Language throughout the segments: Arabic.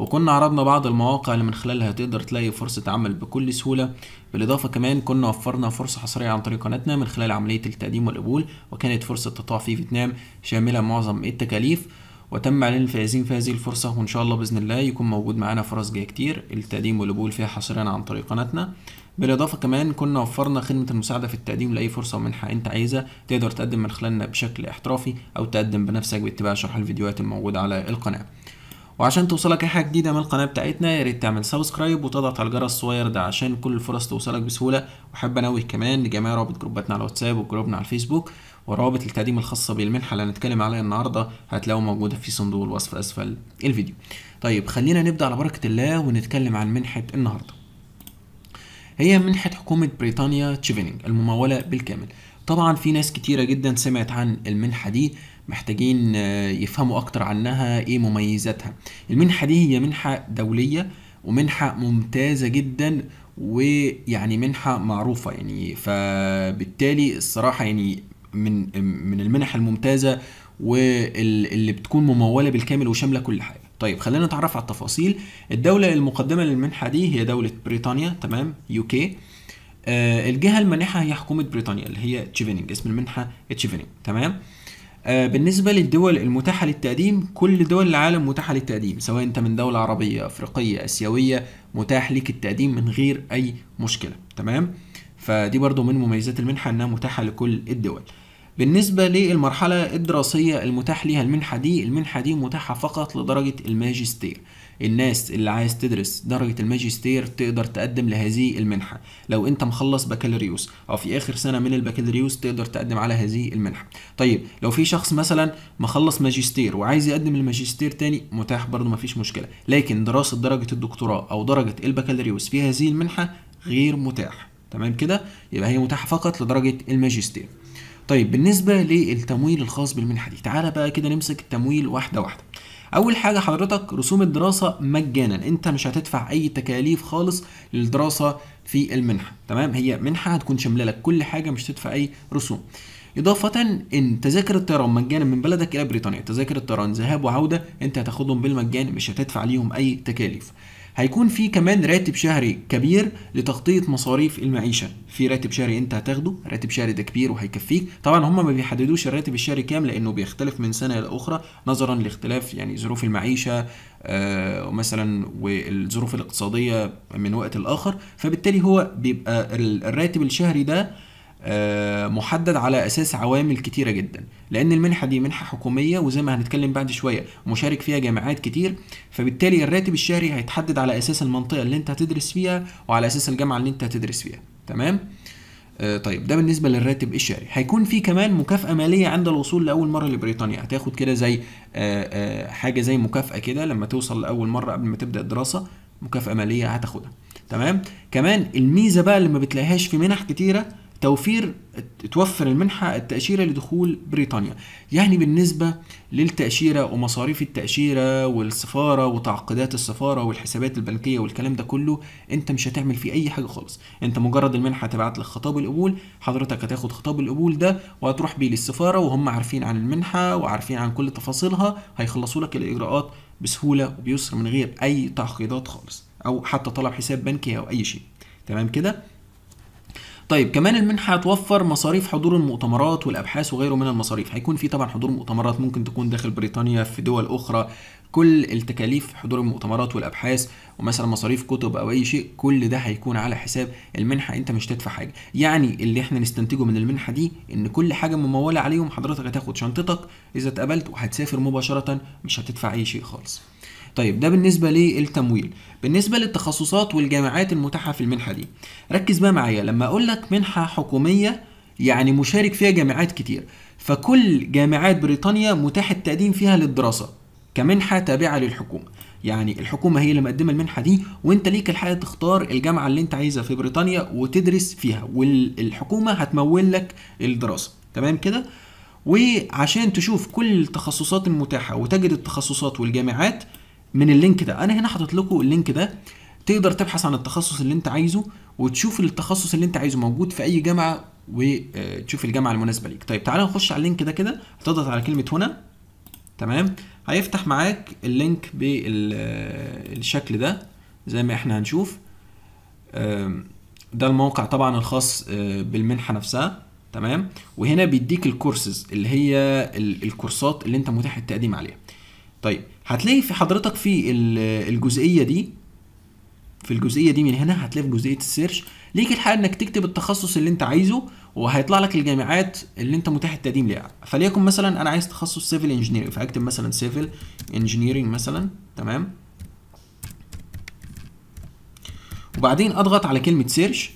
وكنا عرضنا بعض المواقع اللي من خلالها تقدر تلاقي فرصة عمل بكل سهولة بالإضافة كمان كنا وفرنا فرصة حصرية عن طريق قناتنا من خلال عملية التقديم والقبول وكانت فرصة تطوع في فيتنام شاملة معظم التكاليف وتم اعلان الفائزين في هذه الفرصه وان شاء الله باذن الله يكون موجود معانا فرص جايه كتير التقديم والقبول فيها حصريا عن طريق قناتنا بالاضافه كمان كنا وفرنا خدمه المساعده في التقديم لاي فرصه ومنحه انت عايزها تقدر تقدم من خلالنا بشكل احترافي او تقدم بنفسك باتباع شرح الفيديوهات الموجوده على القناه وعشان توصلك اي حاجه جديده من القناه بتاعتنا يا ريت تعمل سبسكرايب وتضغط على الجرس الصغير ده عشان كل الفرص توصلك بسهوله وحابب انوه كمان لجميع رابط جروباتنا على الواتساب وجروبنا على الفيسبوك ورابط التقديم الخاصه بالمنحه اللي هنتكلم عليها النهارده هتلاقوه موجوده في صندوق الوصف اسفل الفيديو طيب خلينا نبدا على بركه الله ونتكلم عن منحه النهارده هي منحه حكومه بريطانيا تشيفينينج المموله بالكامل طبعا في ناس كتيره جدا سمعت عن المنحه دي محتاجين آه، يفهموا أكتر عنها إيه مميزاتها المنحة دي هي منحة دولية ومنحة ممتازة جدا ويعني منحة معروفة يعني فبالتالي الصراحة يعني من من المنح الممتازة واللي بتكون ممولة بالكامل وشاملة كل حاجة طيب خلينا نتعرف على التفاصيل الدولة المقدمة للمنحة دي هي دولة بريطانيا تمام يو كي آه، الجهة المانحة هي حكومة بريطانيا اللي هي تشيفينينج اسم المنحة تشيفينينج تمام آه، بالنسبة للدول المتاحة للتقديم كل دول العالم متاحة للتقديم سواء أنت من دولة عربية أفريقية آسيوية متاح ليك التقديم من غير أي مشكلة تمام فدي برضو من مميزات المنحة أنها متاحة لكل الدول بالنسبة للمرحلة الدراسية المتاح لها المنحة دي المنحة دي متاحة فقط لدرجة الماجستير الناس اللي عايز تدرس درجة الماجستير تقدر تقدم لهذه المنحة لو انت مخلص بكالوريوس او في اخر سنة من البكالوريوس تقدر تقدم على هذه المنحة طيب لو في شخص مثلا مخلص ماجستير وعايز يقدم الماجستير تاني متاح برضه مفيش مشكلة لكن دراسة درجة الدكتوراه او درجة البكالوريوس في هذه المنحة غير متاح تمام كده يبقى هي متاحة فقط لدرجة الماجستير طيب بالنسبة للتمويل الخاص بالمنحة دي تعالى بقى كده نمسك التمويل واحدة واحدة اول حاجه حضرتك رسوم الدراسه مجانا انت مش هتدفع اي تكاليف خالص للدراسه في المنحه تمام هي منحه هتكون شامله لك كل حاجه مش هتدفع اي رسوم إضافة إن تذاكر الطيران مجانا من بلدك إلى بريطانيا، تذاكر الطيران ذهاب وعودة أنت هتاخدهم بالمجان مش هتدفع ليهم أي تكاليف. هيكون في كمان راتب شهري كبير لتغطيه مصاريف المعيشه في راتب شهري انت هتاخده راتب شهري ده كبير وهيكفيك طبعا هم ما بيحددوش الراتب الشهري كام لانه بيختلف من سنه لاخرى نظرا لاختلاف يعني ظروف المعيشه آه مثلا والظروف الاقتصاديه من وقت لاخر فبالتالي هو بيبقى الراتب الشهري ده آه، محدد على اساس عوامل كتيره جدا لان المنحه دي منحه حكوميه وزي ما هنتكلم بعد شويه مشارك فيها جامعات كتير فبالتالي الراتب الشهري هيتحدد على اساس المنطقه اللي انت هتدرس فيها وعلى اساس الجامعه اللي انت هتدرس فيها تمام آه، طيب ده بالنسبه للراتب الشهري هيكون في كمان مكافاه ماليه عند الوصول لاول مره لبريطانيا هتاخد كده زي آه، حاجه زي مكافاه كده لما توصل لاول مره قبل ما تبدا الدراسه مكافاه ماليه هتاخدها تمام كمان الميزه بقى اللي ما بتلاقيهاش في منح كتيره توفير توفر المنحة التأشيرة لدخول بريطانيا يعني بالنسبة للتأشيرة ومصاريف التأشيرة والسفارة وتعقيدات السفارة والحسابات البنكية والكلام ده كله انت مش هتعمل فيه اي حاجة خالص انت مجرد المنحة تبعت لك خطاب القبول حضرتك هتاخد خطاب القبول ده وهتروح بيه للسفارة وهم عارفين عن المنحة وعارفين عن كل تفاصيلها هيخلصوا لك الإجراءات بسهولة وبيسر من غير اي تعقيدات خالص او حتى طلب حساب بنكي او اي شيء تمام كده طيب كمان المنحه هتوفر مصاريف حضور المؤتمرات والابحاث وغيره من المصاريف هيكون في طبعا حضور مؤتمرات ممكن تكون داخل بريطانيا في دول اخرى كل التكاليف حضور المؤتمرات والابحاث ومثلا مصاريف كتب او اي شيء كل ده هيكون على حساب المنحه انت مش تدفع حاجه يعني اللي احنا نستنتجه من المنحه دي ان كل حاجه مموله عليهم حضرتك هتاخد شنطتك اذا اتقبلت وهتسافر مباشره مش هتدفع اي شيء خالص طيب ده بالنسبه للتمويل بالنسبه للتخصصات والجامعات المتاحه في المنحه دي ركز بقى معايا لما اقول لك منحه حكوميه يعني مشارك فيها جامعات كتير فكل جامعات بريطانيا متاح التقديم فيها للدراسه كمنحه تابعه للحكومه يعني الحكومة هي اللي مقدمة المنحة دي وانت ليك الحق تختار الجامعة اللي انت عايزها في بريطانيا وتدرس فيها والحكومة هتمول لك الدراسة تمام كده وعشان تشوف كل التخصصات المتاحة وتجد التخصصات والجامعات من اللينك ده انا هنا حاطط لكم اللينك ده تقدر تبحث عن التخصص اللي انت عايزه وتشوف التخصص اللي انت عايزه موجود في اي جامعه وتشوف آه، الجامعه المناسبه ليك طيب تعالى نخش على اللينك ده كده هتضغط على كلمه هنا تمام هيفتح معاك اللينك بالشكل آه، ده زي ما احنا هنشوف ده الموقع طبعا الخاص آه، بالمنحه نفسها تمام وهنا بيديك الكورسز اللي هي الكورسات اللي انت متاح التقديم عليها طيب هتلاقي في حضرتك في الجزئيه دي في الجزئيه دي من هنا هتلاقي في جزئيه السيرش ليك الحق انك تكتب التخصص اللي انت عايزه وهيطلع لك الجامعات اللي انت متاح التقديم ليها فليكن مثلا انا عايز تخصص سيفل انجينيرنج فاكتب مثلا سيفل انجينيرنج مثلا تمام وبعدين اضغط على كلمه سيرش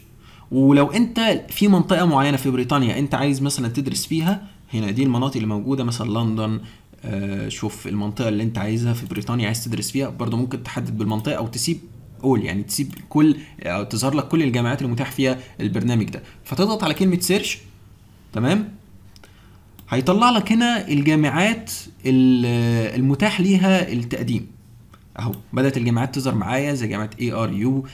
ولو انت في منطقه معينه في بريطانيا انت عايز مثلا تدرس فيها هنا دي المناطق اللي موجوده مثلا لندن آه، شوف المنطقه اللي انت عايزها في بريطانيا عايز تدرس فيها برضه ممكن تحدد بالمنطقه او تسيب اول يعني تسيب كل او تظهر لك كل الجامعات المتاح فيها البرنامج ده فتضغط على كلمه سيرش تمام هيطلع لك هنا الجامعات المتاح ليها التقديم اهو بدات الجامعات تظهر معايا زي جامعه اي ار يو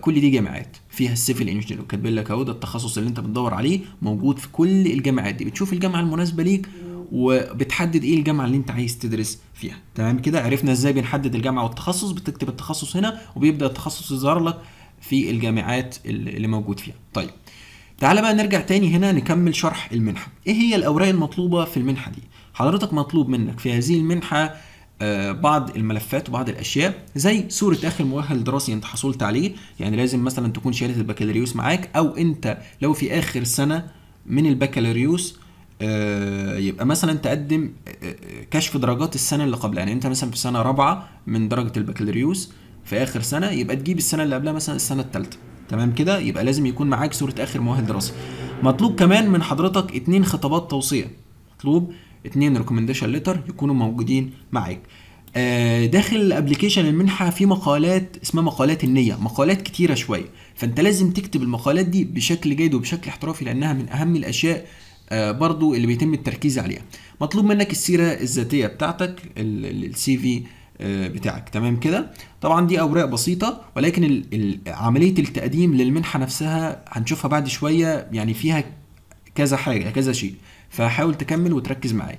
كل دي جامعات فيها السيفل انجينير وكاتبين لك اهو ده التخصص اللي انت بتدور عليه موجود في كل الجامعات دي بتشوف الجامعه المناسبه ليك وبتحدد ايه الجامعه اللي انت عايز تدرس فيها تمام كده عرفنا ازاي بنحدد الجامعه والتخصص بتكتب التخصص هنا وبيبدا التخصص يظهر لك في الجامعات اللي موجود فيها طيب تعالى بقى نرجع تاني هنا نكمل شرح المنحه ايه هي الاوراق المطلوبه في المنحه دي حضرتك مطلوب منك في هذه المنحه آه، بعض الملفات وبعض الاشياء زي صوره اخر مؤهل دراسي انت حصلت عليه يعني لازم مثلا تكون شهاده البكالوريوس معاك او انت لو في اخر سنه من البكالوريوس آه، يبقى مثلا تقدم آه، آه، كشف درجات السنه اللي قبلها يعني انت مثلا في سنه رابعه من درجه البكالوريوس في اخر سنه يبقى تجيب السنه اللي قبلها مثلا السنه الثالثه تمام كده يبقى لازم يكون معاك صوره اخر مؤهل دراسي مطلوب كمان من حضرتك اتنين خطابات توصيه مطلوب اتنين ريكومنديشن ليتر يكونوا موجودين معاك داخل الابلكيشن المنحه في مقالات اسمها مقالات النيه مقالات كتيره شويه فانت لازم تكتب المقالات دي بشكل جيد وبشكل احترافي لانها من اهم الاشياء آه، برضو اللي بيتم التركيز عليها مطلوب منك السيرة الذاتية بتاعتك السي في آه، بتاعك تمام كده طبعا دي اوراق بسيطه ولكن عمليه التقديم للمنحه نفسها هنشوفها بعد شويه يعني فيها كذا حاجه كذا شيء فحاول تكمل وتركز معايا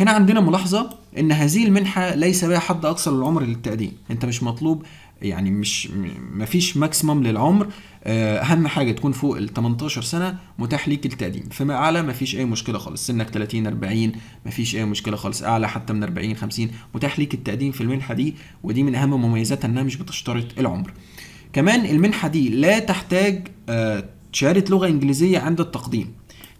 هنا عندنا ملاحظه ان هذه المنحه ليس بها حد اقصى للعمر للتقديم انت مش مطلوب يعني مش ما فيش ماكسيمم للعمر آه، اهم حاجه تكون فوق ال 18 سنه متاح ليك التقديم فما اعلى ما فيش اي مشكله خالص سنك 30 40 ما فيش اي مشكله خالص اعلى حتى من 40 50 متاح ليك التقديم في المنحه دي ودي من اهم مميزاتها انها مش بتشترط العمر كمان المنحه دي لا تحتاج آه، شهاده لغه انجليزيه عند التقديم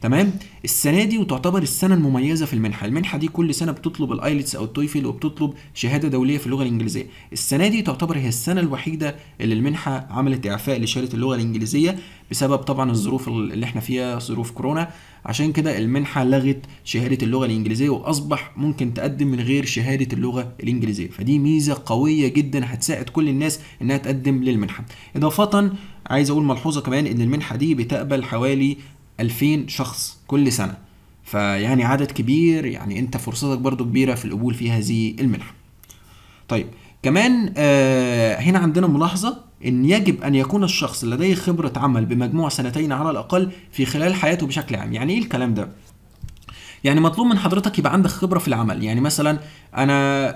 تمام السنه دي وتعتبر السنه المميزه في المنحه المنحه دي كل سنه بتطلب الايلتس او التويفل وبتطلب شهاده دوليه في اللغه الانجليزيه السنه دي تعتبر هي السنه الوحيده اللي المنحه عملت اعفاء لشهاده اللغه الانجليزيه بسبب طبعا الظروف اللي احنا فيها ظروف كورونا عشان كده المنحه لغت شهاده اللغه الانجليزيه واصبح ممكن تقدم من غير شهاده اللغه الانجليزيه فدي ميزه قويه جدا هتساعد كل الناس انها تقدم للمنحه اضافه عايز اقول ملحوظه كمان ان المنحه دي بتقبل حوالي 2000 شخص كل سنة فيعني عدد كبير يعني انت فرصتك برضو كبيرة في القبول في هذه المنحة طيب كمان آه هنا عندنا ملاحظة ان يجب ان يكون الشخص لديه خبرة عمل بمجموع سنتين على الاقل في خلال حياته بشكل عام يعني ايه الكلام ده يعني مطلوب من حضرتك يبقى عندك خبره في العمل يعني مثلا انا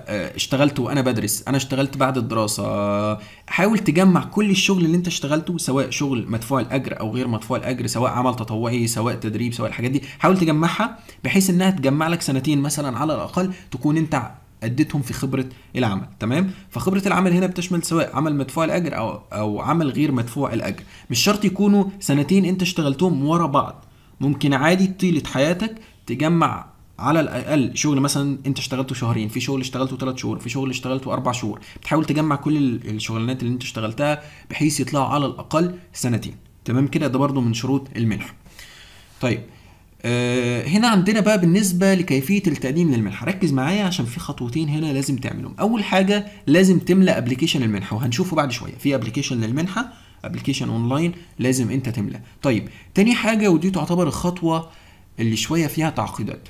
آه، اشتغلت وانا بدرس انا اشتغلت بعد الدراسه حاول تجمع كل الشغل اللي انت اشتغلته سواء شغل مدفوع الاجر او غير مدفوع الاجر سواء عمل تطوعي سواء تدريب سواء الحاجات دي حاول تجمعها بحيث انها تجمع لك سنتين مثلا على الاقل تكون انت اديتهم في خبره العمل تمام فخبره العمل هنا بتشمل سواء عمل مدفوع الاجر او او عمل غير مدفوع الاجر مش شرط يكونوا سنتين انت اشتغلتهم ورا بعض ممكن عادي طيله حياتك تجمع على الاقل شغل مثلا انت اشتغلته شهرين في شغل اشتغلته ثلاث شهور في شغل اشتغلته اربع شهور بتحاول تجمع كل الشغلانات اللي انت اشتغلتها بحيث يطلعوا على الاقل سنتين تمام كده ده برضو من شروط المنحه طيب آه، هنا عندنا بقى بالنسبة لكيفية التقديم للمنحة ركز معايا عشان في خطوتين هنا لازم تعملهم أول حاجة لازم تملأ ابلكيشن المنحة وهنشوفه بعد شوية في ابلكيشن للمنحة ابلكيشن اونلاين لازم انت تملأ طيب تاني حاجة ودي تعتبر الخطوة اللي شوية فيها تعقيدات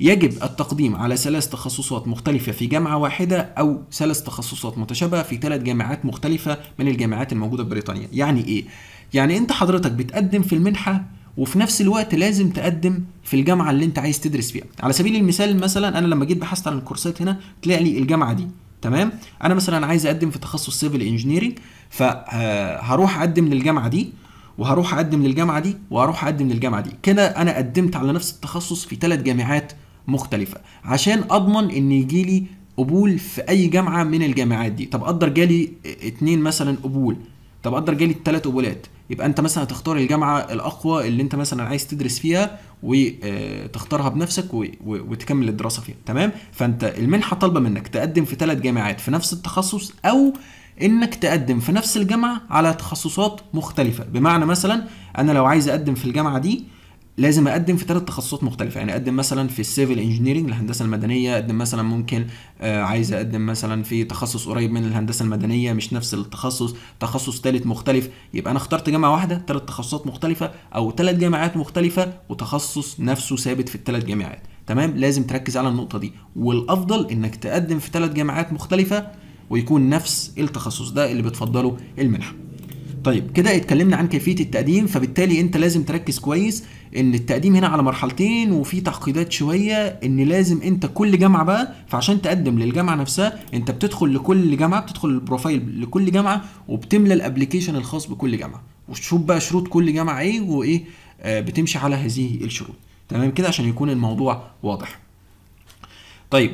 يجب التقديم على ثلاث تخصصات مختلفة في جامعة واحدة أو ثلاث تخصصات متشابهة في ثلاث جامعات مختلفة من الجامعات الموجودة في بريطانيا يعني إيه؟ يعني أنت حضرتك بتقدم في المنحة وفي نفس الوقت لازم تقدم في الجامعة اللي أنت عايز تدرس فيها على سبيل المثال مثلا أنا لما جيت بحثت عن الكورسات هنا تلاقي لي الجامعة دي تمام أنا مثلا عايز أقدم في تخصص سيفل إنجينيرينج فهروح أقدم للجامعة دي وهروح اقدم للجامعه دي وهروح اقدم للجامعه دي كده انا قدمت على نفس التخصص في ثلاث جامعات مختلفه عشان اضمن ان يجي لي قبول في اي جامعه من الجامعات دي طب اقدر جالي اتنين مثلا قبول طب اقدر جالي ثلاث قبولات يبقى انت مثلا هتختار الجامعه الاقوى اللي انت مثلا عايز تدرس فيها وتختارها آه، بنفسك وتكمل الدراسه فيها تمام فانت المنحه طالبه منك تقدم في ثلاث جامعات في نفس التخصص او انك تقدم في نفس الجامعه على تخصصات مختلفه بمعنى مثلا انا لو عايز اقدم في الجامعه دي لازم اقدم في ثلاث تخصصات مختلفه يعني اقدم مثلا في السيفل انجينيرنج الهندسه المدنيه اقدم مثلا ممكن آه، عايز اقدم مثلا في تخصص قريب من الهندسه المدنيه مش نفس التخصص تخصص ثالث مختلف يبقى انا اخترت جامعه واحده ثلاث تخصصات مختلفه او ثلاث جامعات مختلفه وتخصص نفسه ثابت في الثلاث جامعات تمام لازم تركز على النقطه دي والافضل انك تقدم في ثلاث جامعات مختلفه ويكون نفس التخصص ده اللي بتفضله المنحه طيب كده اتكلمنا عن كيفيه التقديم فبالتالي انت لازم تركز كويس ان التقديم هنا على مرحلتين وفي تعقيدات شويه ان لازم انت كل جامعه بقى فعشان تقدم للجامعه نفسها انت بتدخل لكل جامعه بتدخل البروفايل لكل جامعه وبتملى الابلكيشن الخاص بكل جامعه وتشوف بقى شروط كل جامعه ايه وايه آه بتمشي على هذه الشروط تمام كده عشان يكون الموضوع واضح طيب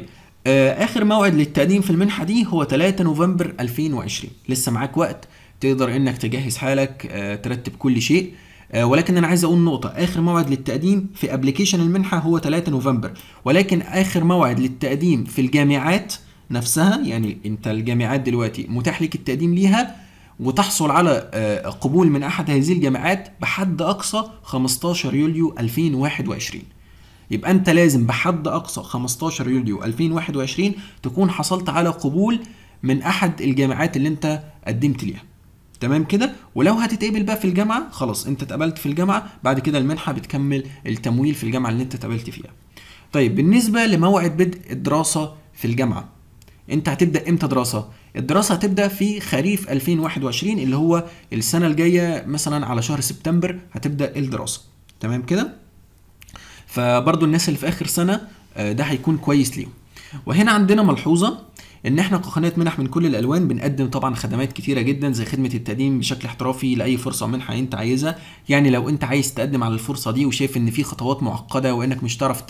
آه، اخر موعد للتقديم في المنحه دي هو 3 نوفمبر 2020 لسه معاك وقت تقدر انك تجهز حالك آه، ترتب كل شيء آه، ولكن انا عايز اقول نقطه اخر موعد للتقديم في ابلكيشن المنحه هو 3 نوفمبر ولكن اخر موعد للتقديم في الجامعات نفسها يعني انت الجامعات دلوقتي متاح لك التقديم ليها وتحصل على قبول من احد هذه الجامعات بحد اقصى 15 يوليو 2021 يبقى انت لازم بحد اقصى 15 يوليو 2021 تكون حصلت على قبول من احد الجامعات اللي انت قدمت ليها تمام كده ولو هتتقبل بقى في الجامعه خلاص انت اتقبلت في الجامعه بعد كده المنحه بتكمل التمويل في الجامعه اللي انت اتقبلت فيها طيب بالنسبه لموعد بدء الدراسه في الجامعه انت هتبدا امتى دراسه الدراسه هتبدا في خريف 2021 اللي هو السنه الجايه مثلا على شهر سبتمبر هتبدا الدراسه تمام كده فبرضو الناس اللي في اخر سنه آه، ده هيكون كويس ليهم وهنا عندنا ملحوظه ان احنا كقناه منح من كل الالوان بنقدم طبعا خدمات كتيره جدا زي خدمه التقديم بشكل احترافي لاي فرصه منحه انت عايزها يعني لو انت عايز تقدم على الفرصه دي وشايف ان في خطوات معقده وانك مش هتعرف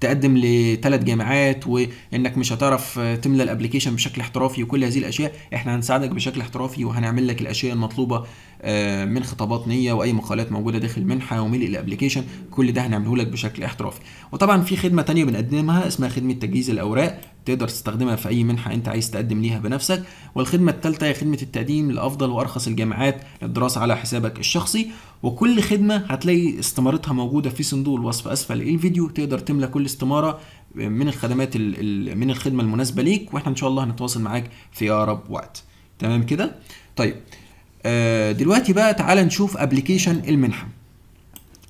تقدم لثلاث جامعات وانك مش هتعرف تملى الابلكيشن بشكل احترافي وكل هذه الاشياء احنا هنساعدك بشكل احترافي وهنعمل لك الاشياء المطلوبه آه، من خطابات نيه واي مقالات موجوده داخل منحه وملء الابلكيشن كل ده هنعمله لك بشكل احترافي وطبعا في خدمه تانية بنقدمها اسمها خدمه تجهيز الاوراق تقدر تستخدمها في أي منحة أنت عايز تقدم ليها بنفسك والخدمة الثالثة هي خدمة التقديم لأفضل وأرخص الجامعات للدراسة على حسابك الشخصي وكل خدمة هتلاقي استمارتها موجودة في صندوق الوصف أسفل إيه الفيديو تقدر تملى كل استمارة من الخدمات من الخدمة المناسبة ليك وإحنا إن شاء الله هنتواصل معاك في أقرب وقت تمام كده؟ طيب آه، دلوقتي بقى تعالى نشوف ابلكيشن المنحه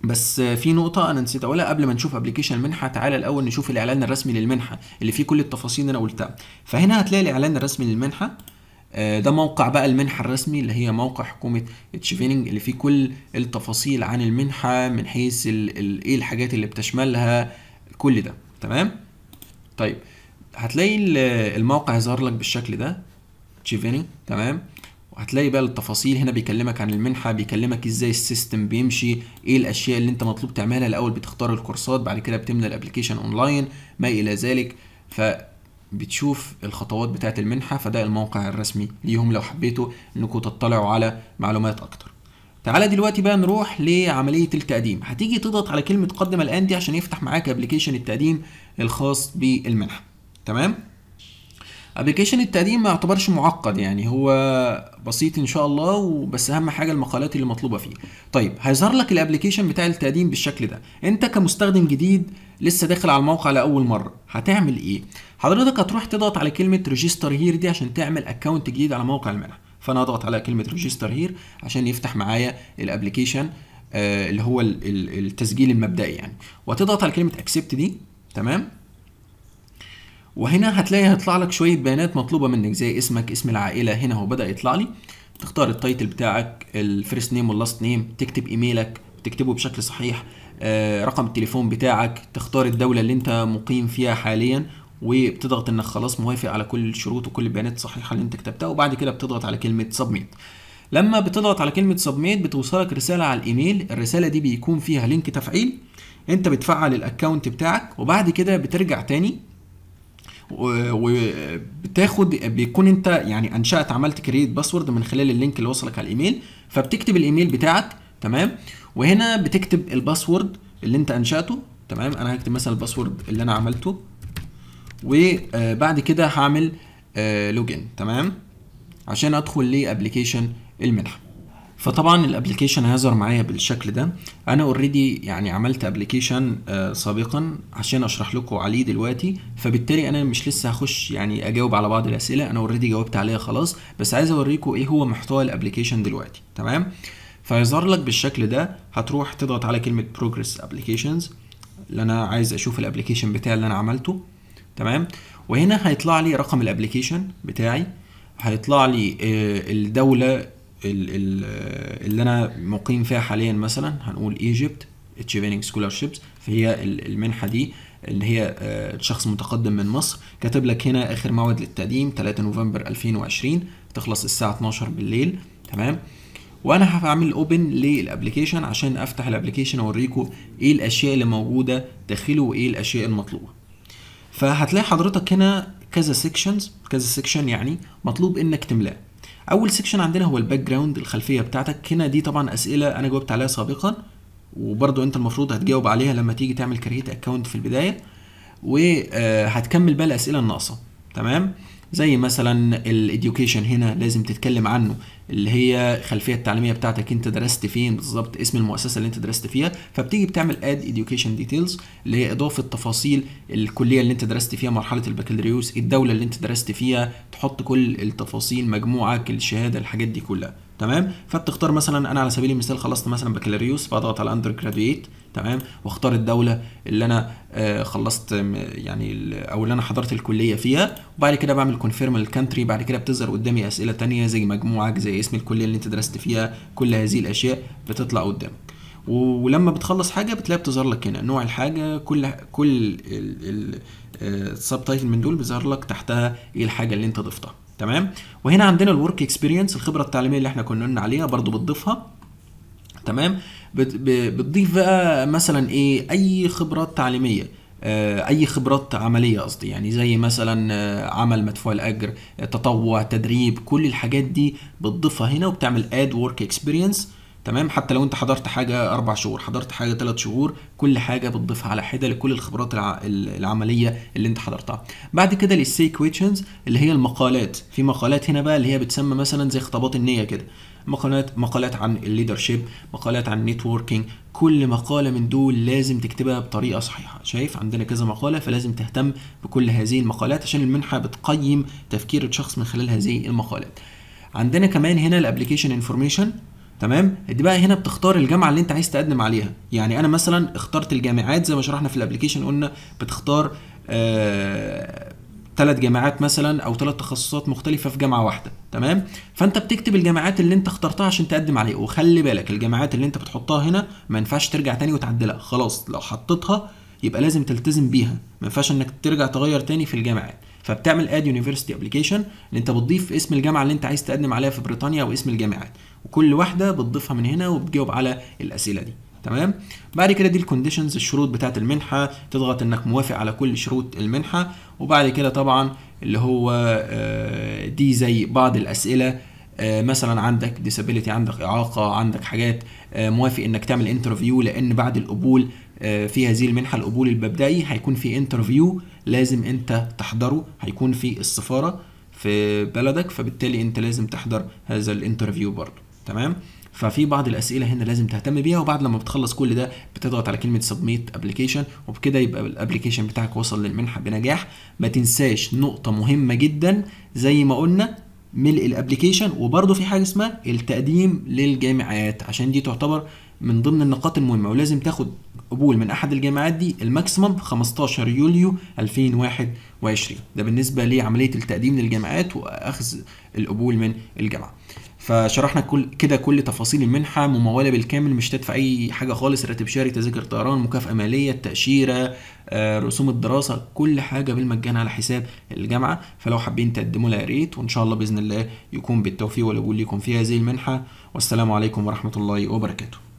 بس في نقطة أنا نسيت أقولها قبل ما نشوف أبلكيشن المنحة تعالى الأول نشوف الإعلان الرسمي للمنحة اللي فيه كل التفاصيل اللي أنا قلتها فهنا هتلاقي الإعلان الرسمي للمنحة آه، ده موقع بقى المنحة الرسمي اللي هي موقع حكومة تشيفينينج اللي فيه كل التفاصيل عن المنحة من حيث إيه الحاجات اللي بتشملها كل ده تمام طيب هتلاقي الموقع يظهر لك بالشكل ده تشيفينينج تمام هتلاقي بقى التفاصيل هنا بيكلمك عن المنحه بيكلمك ازاي السيستم بيمشي ايه الاشياء اللي انت مطلوب تعملها الاول بتختار الكورسات بعد كده بتملى الابلكيشن اونلاين ما الى ذلك ف بتشوف الخطوات بتاعه المنحه فده الموقع الرسمي ليهم لو حبيتوا انكم تطلعوا على معلومات اكتر تعالى دلوقتي بقى نروح لعملية التقديم هتيجي تضغط على كلمة قدم الآن دي عشان يفتح معاك ابلكيشن التقديم الخاص بالمنحة تمام ابلكيشن التقديم ما يعتبرش معقد يعني هو بسيط ان شاء الله وبس اهم حاجه المقالات اللي مطلوبه فيه طيب هيظهر لك الابلكيشن بتاع التقديم بالشكل ده انت كمستخدم جديد لسه داخل على الموقع لاول مره هتعمل ايه حضرتك هتروح تضغط على كلمه ريجستر هير دي عشان تعمل اكونت جديد على موقع المنح فانا هضغط على كلمه ريجستر هير عشان يفتح معايا الابلكيشن آه، اللي هو التسجيل المبدئي يعني وهتضغط على كلمه اكسبت دي تمام وهنا هتلاقي هيطلع لك شويه بيانات مطلوبه منك زي اسمك اسم العائله هنا هو بدا يطلع لي تختار التايتل بتاعك الفيرست نيم واللاست نيم تكتب ايميلك تكتبه بشكل صحيح آه، رقم التليفون بتاعك تختار الدوله اللي انت مقيم فيها حاليا وبتضغط انك خلاص موافق على كل الشروط وكل البيانات الصحيحه اللي انت كتبتها وبعد كده بتضغط على كلمه سبميت لما بتضغط على كلمه سبميت بتوصلك رساله على الايميل الرساله دي بيكون فيها لينك تفعيل انت بتفعل الاكونت بتاعك وبعد كده بترجع تاني وبتاخد بيكون انت يعني انشات عملت كرييت باسورد من خلال اللينك اللي وصلك على الايميل فبتكتب الايميل بتاعك تمام وهنا بتكتب الباسورد اللي انت انشاته تمام انا هكتب مثلا الباسورد اللي انا عملته وبعد آه، كده هعمل لوجن آه، تمام عشان ادخل لابلكيشن المنحه فطبعا الابلكيشن هيظهر معايا بالشكل ده انا اوريدي يعني عملت ابلكيشن آه، سابقا عشان اشرح لكم عليه دلوقتي فبالتالي انا مش لسه هخش يعني اجاوب على بعض الاسئله انا اوريدي جاوبت عليها خلاص بس عايز اوريكم ايه هو محتوى الابلكيشن دلوقتي تمام فيظهر لك بالشكل ده هتروح تضغط على كلمه بروجريس ابلكيشنز اللي انا عايز اشوف الابلكيشن بتاعي اللي انا عملته تمام وهنا هيطلع لي رقم الابلكيشن بتاعي هيطلع لي آه، الدوله اللي انا مقيم فيها حاليا مثلا هنقول ايجيبت اتشيفينج سكولارشيبس فهي المنحه دي اللي هي آه، شخص متقدم من مصر كاتب لك هنا اخر موعد للتقديم 3 نوفمبر 2020 تخلص الساعه 12 بالليل تمام وانا هعمل اوبن للابلكيشن عشان افتح الابلكيشن اوريكم ايه الاشياء اللي موجوده داخله وايه الاشياء المطلوبه فهتلاقي حضرتك هنا كذا سيكشنز كذا سيكشن يعني مطلوب انك تملاه اول سيكشن عندنا هو الباك جراوند الخلفيه بتاعتك هنا دي طبعا اسئله انا جاوبت عليها سابقا وبرضو انت المفروض هتجاوب عليها لما تيجي تعمل كريت اكونت في البدايه وهتكمل بقى الاسئله الناقصه تمام زي مثلا الاديوكيشن هنا لازم تتكلم عنه اللي هي الخلفيه التعليميه بتاعتك انت درست فين بالظبط اسم المؤسسه اللي انت درست فيها فبتيجي بتعمل اد اديوكيشن ديتيلز اللي هي اضافه تفاصيل الكليه اللي انت درست فيها مرحله البكالوريوس الدوله اللي انت درست فيها تحط كل التفاصيل مجموعك الشهاده الحاجات دي كلها تمام فبتختار مثلا انا على سبيل المثال خلصت مثلا بكالوريوس فاضغط على اندر جراديويت تمام واختار الدوله اللي انا آه، خلصت يعني او اللي انا حضرت الكليه فيها وبعد كده بعمل كونفيرم للكانتري بعد كده بتظهر قدامي اسئله تانية زي مجموعك زي اسم الكليه اللي انت درست فيها كل هذه الاشياء بتطلع قدامك ولما بتخلص حاجه بتلاقي بتظهر لك هنا نوع الحاجه كل كل السب تايتل آه، من دول بيظهر لك تحتها ايه الحاجه اللي انت ضفتها تمام وهنا عندنا الورك اكسبيرينس الخبره التعليميه اللي احنا كنا قلنا عليها برضو بتضيفها تمام بتضيف بقى مثلا ايه اي خبرات تعليميه آه، اي خبرات عمليه قصدي يعني زي مثلا آه، عمل مدفوع الاجر تطوع تدريب كل الحاجات دي بتضيفها هنا وبتعمل اد ورك اكسبيرينس تمام حتى لو انت حضرت حاجه اربع شهور حضرت حاجه ثلاث شهور كل حاجه بتضيفها على حده لكل الخبرات العمليه اللي انت حضرتها بعد كده للسي اللي هي المقالات في مقالات هنا بقى اللي هي بتسمى مثلا زي خطابات النيه كده مقالات مقالات عن الليدرشيب مقالات عن نتوركينج كل مقالة من دول لازم تكتبها بطريقة صحيحة شايف عندنا كذا مقالة فلازم تهتم بكل هذه المقالات عشان المنحة بتقيم تفكير الشخص من خلال هذه المقالات عندنا كمان هنا الابلكيشن انفورميشن تمام دي بقى هنا بتختار الجامعه اللي انت عايز تقدم عليها يعني انا مثلا اخترت الجامعات زي ما شرحنا في الابلكيشن قلنا بتختار آه ثلاث جامعات مثلا او ثلاث تخصصات مختلفه في جامعه واحده تمام فانت بتكتب الجامعات اللي انت اخترتها عشان تقدم عليه وخلي بالك الجامعات اللي انت بتحطها هنا ما ينفعش ترجع تاني وتعدلها خلاص لو حطيتها يبقى لازم تلتزم بيها ما ينفعش انك ترجع تغير تاني في الجامعات فبتعمل اد يونيفرسيتي ابلكيشن ان انت بتضيف اسم الجامعه اللي انت عايز تقدم عليها في بريطانيا واسم الجامعات وكل واحده بتضيفها من هنا وبتجاوب على الاسئله دي تمام بعد كده دي الكونديشنز الشروط بتاعه المنحه تضغط انك موافق على كل شروط المنحه وبعد كده طبعا اللي هو آه، دي زي بعض الاسئله آه، مثلا عندك ديسابيليتي عندك اعاقه عندك حاجات آه، موافق انك تعمل انترفيو لان بعد القبول في هذه المنحه القبول المبدئي هيكون في انترفيو لازم انت تحضره هيكون في السفاره في بلدك فبالتالي انت لازم تحضر هذا الانترفيو برضه تمام ففي بعض الاسئله هنا لازم تهتم بيها وبعد لما بتخلص كل ده بتضغط على كلمه سبميت ابلكيشن وبكده يبقى الابلكيشن بتاعك وصل للمنحه بنجاح ما تنساش نقطه مهمه جدا زي ما قلنا ملء الابلكيشن وبرده في حاجه اسمها التقديم للجامعات عشان دي تعتبر من ضمن النقاط المهمه ولازم تاخد قبول من احد الجامعات دي الماكسيمم 15 يوليو 2021 ده بالنسبه لعمليه التقديم للجامعات واخذ القبول من الجامعه فشرحنا كل كده كل تفاصيل المنحه مموله بالكامل مش تدفع اي حاجه خالص راتب شهري تذاكر طيران مكافاه ماليه تاشيره آه، رسوم الدراسه كل حاجه بالمجان على حساب الجامعه فلو حابين تقدموا لها ريت وان شاء الله باذن الله يكون بالتوفيق والقبول لكم في هذه المنحه والسلام عليكم ورحمه الله وبركاته